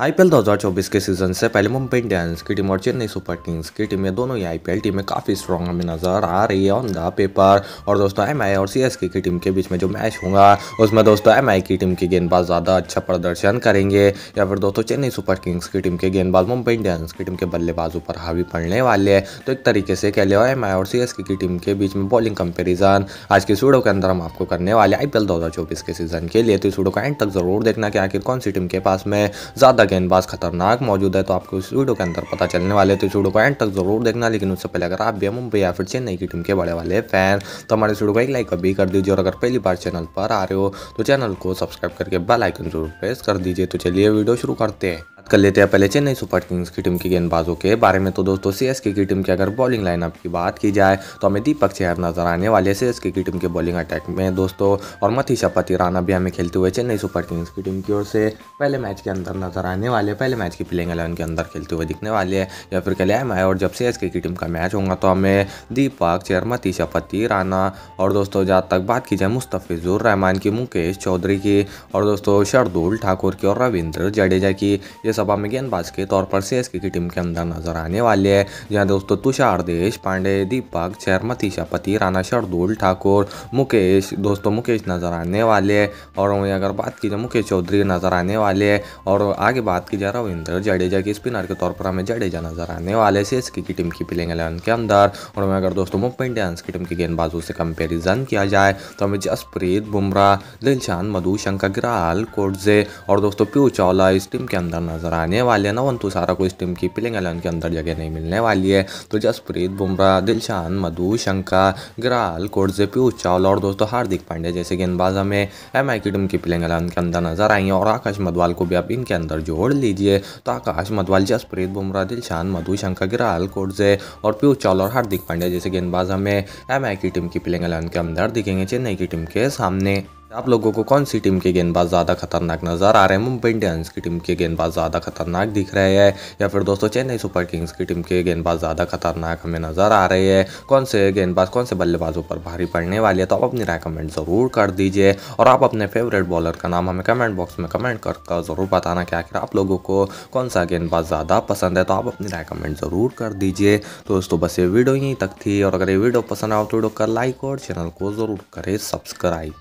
IPL 2024 के season से पहले मुंबई इंडियंस की टीम और चेन्नई सुपर किंग्स की टीमें दोनों ही आईपीएल टीमें काफ़ी स्ट्रॉन्ग हमें नज़र आ रही है ऑन द पेपर और दोस्तों एम और सी की टीम के बीच में जो मैच होगा उसमें दोस्तों एम की टीम के गेंदबाज ज़्यादा अच्छा प्रदर्शन करेंगे या फिर दोस्तों चेन्नई सुपर किंग्स की टीम के गेंदबाज मुंबई इंडियंस की टीम के बल्लेबाजों पर हावी पड़ने वाले हैं तो एक तरीके से कह लिया एम और सी की टीम के बीच में बॉलिंग कंपेरिजन आज की सूडो के अंदर हम आपको करने वाले आई पी के सीजन के लिए तो इस वीडियो का एंड तक ज़रूर देखना कि आखिर कौन सी टीम के पास में ज़्यादा गेंदबाज खतरनाक मौजूद है तो आपको इस वीडियो के अंदर पता चलने वाले तो इस वीडियो को एंड तक जरूर देखना लेकिन उससे पहले अगर आप भी मुंबई या फिर चेन्नई की टीम के बड़े वाले फैन तो हमारे इस वीडियो को एक लाइक अभी कर दीजिए और अगर पहली बार चैनल पर आ रहे हो तो चैनल को सब्सक्राइब करके बेल आइकन जरूर प्रेस कर दीजिए तो चलिए वीडियो शुरू करते हैं कर लेते हैं पहले चेन्नई सुपर किंग्स की टीम के गेंदबाजों के बारे में तो दोस्तों सीएसके की टीम की अगर बॉलिंग लाइनअप की बात की जाए तो हमें दीपक चेहर नजर आने वाले सीएसके की टीम के बॉलिंग अटैक में दोस्तों और मथी शपति राना भी हमें खेलते हुए चेन्नई सुपर किंग्स की टीम की ओर से पहले मैच के अंदर नजर आने वाले पहले मैच की प्लेइंग एलेवन के अंदर खेलते हुए दिखने वाले हैं या फिर एम आए और जब सीएसके की टीम का मैच होगा तो हमें दीपक चेहर मथी शपति राना और दोस्तों जहाँ तक बात की जाए मुस्तफ़िजुर रहमान की मुकेश चौधरी की और दोस्तों शरदुल ठाकुर की और रविंद्र जडेजा की ये राज्यसभा में गेंदबाज के तौर पर सीएसके की टीम के अंदर नजर आने वाले है जहां दोस्तों तुषार देश पांडे दीपक चैरमती शपति राणा शर्दुल ठाकुर मुकेश दोस्तों मुकेश नजर आने वाले हैं और वहीं अगर बात की जाए मुकेश चौधरी नजर आने वाले हैं और आगे बात की जाए रविंद्र जडेजा के स्पिनर के तौर पर हमें जडेजा नजर आने वाले सी एस की टीम की प्लेइंग एलेवन के अंदर और वहीं अगर दोस्तों मुंबई इंडियंस की टीम के गेंदबाजों से कंपेरिजन किया जाए तो हमें जसप्रीत बुमराह दिलशान मधु शंकर गिराल कोटजे और दोस्तों पीयू चावला इस टीम के अंदर नजर अंदर आने वाले हैं ना वन तू सारा इस टीम की प्लेइंग एलेवन के अंदर जगह नहीं मिलने वाली है तो जसप्रीत बुमराह दिलशान मधु शंका ग्राल कोर्जे पीयूष चावल और दोस्तों हार्दिक पांडे जैसे गेंदबाज हमें एम आई की टीम की प्लेइंग एलेवन के अंदर नजर आई है और आकाश मधवाल को भी आप इनके अंदर जोड़ लीजिए तो आकाश मधवाल जसप्रीत बुमराह दिलशान मधु शंका ग्राल कोर्जे और पीयूष चावल और हार्दिक पांड्या जैसे गेंदबाज हमें एम आई की टीम की पिलिंग एलेवन के अंदर दिखेंगे चेन्नई की टीम के सामने आप लोगों को कौन सी टीम के गेंदबाज ज़्यादा खतरनाक नज़र आ रहे हैं मुंबई इंडियंस की टीम के गेंदबाज ज़्यादा खतरनाक दिख रहे हैं या फिर दोस्तों चेन्नई सुपर किंग्स की टीम के गेंदबाज ज़्यादा खतरनाक हमें नज़र आ रहे हैं कौन से गेंदबाज कौन से बल्लेबाजों पर भारी पड़ने वाले हैं तो आप अपनी राय कमेंट ज़रूर कर दीजिए और आप अपने फेवरेट बॉलर का नाम हमें कमेंट बॉक्स में कमेंट कर ज़रूर बताना कि आखिर आप लोगों को कौन सा गेंदबाज ज़्यादा पसंद है तो आप अपनी राय कमेंट ज़रूर कर दीजिए दोस्तों बस ये वीडियो यहीं तक थी और अगर ये वीडियो पसंद आओ तो वीडियो का लाइक और चैनल को ज़रूर करें सब्सक्राइब